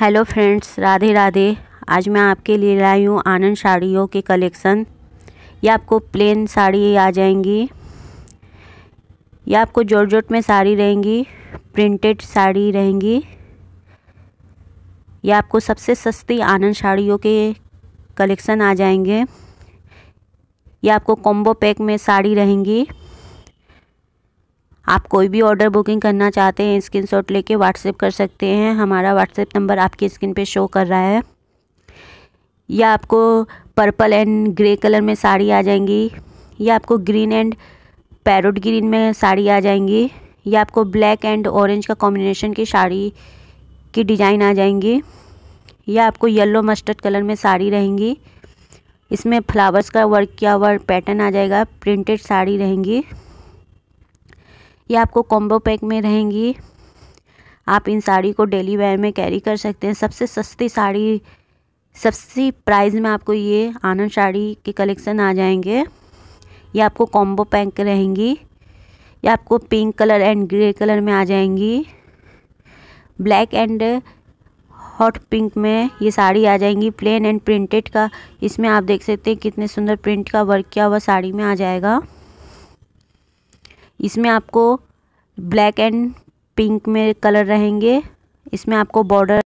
hello friends Radhe Radhe आज मैं आपके लिए लाई हूँ आनंद साड़ियों के कलेक्शन ये आपको प्लेन साड़ी आ जाएंगी ये आपको जॉर्जट में साड़ी रहेंगी प्रिंटेड साड़ी रहेंगी ये आपको सबसे सस्ती आनंद साड़ियों के कलेक्शन आ जाएंगे ये आपको कॉम्बो पैक में साड़ी रहेंगी आप कोई भी ऑर्डर बुकिंग करना चाहते हैं स्क्रीन शॉट लेके व्हाट्सएप कर सकते हैं हमारा व्हाट्सएप नंबर आपकी स्क्रीन पे शो कर रहा है या आपको पर्पल एंड ग्रे कलर में साड़ी आ जाएंगी या आपको ग्रीन एंड पैरोट ग्रीन में साड़ी आ जाएंगी या आपको ब्लैक एंड ऑरेंज का कॉम्बिनेशन की साड़ी की डिज़ाइन आ जाएंगी या आपको येलो मस्टर्ड कलर में साड़ी रहेंगी इसमें फ्लावर्स का वर्क किया हुआ पैटर्न आ जाएगा प्रिंटेड साड़ी रहेंगी ये आपको कॉम्बो पैक में रहेंगी आप इन साड़ी को डेली वेयर में कैरी कर सकते हैं सबसे सस्ती साड़ी सबसे प्राइस में आपको ये आनंद साड़ी के कलेक्शन आ जाएंगे ये आपको कॉम्बो पैक रहेंगी ये आपको pink colour and grey colour में आ जाएंगी ब्लैक एंड हॉट पिंक में ये साड़ी आ जाएंगी प्लेन एंड प्रिंटेड का इसमें आप देख सकते हैं कितने सुंदर प्रिंट का वर्क किया हुआ साड़ी में आ जाएगा इसमें आपको ब्लैक एंड पिंक में कलर रहेंगे इसमें आपको बॉर्डर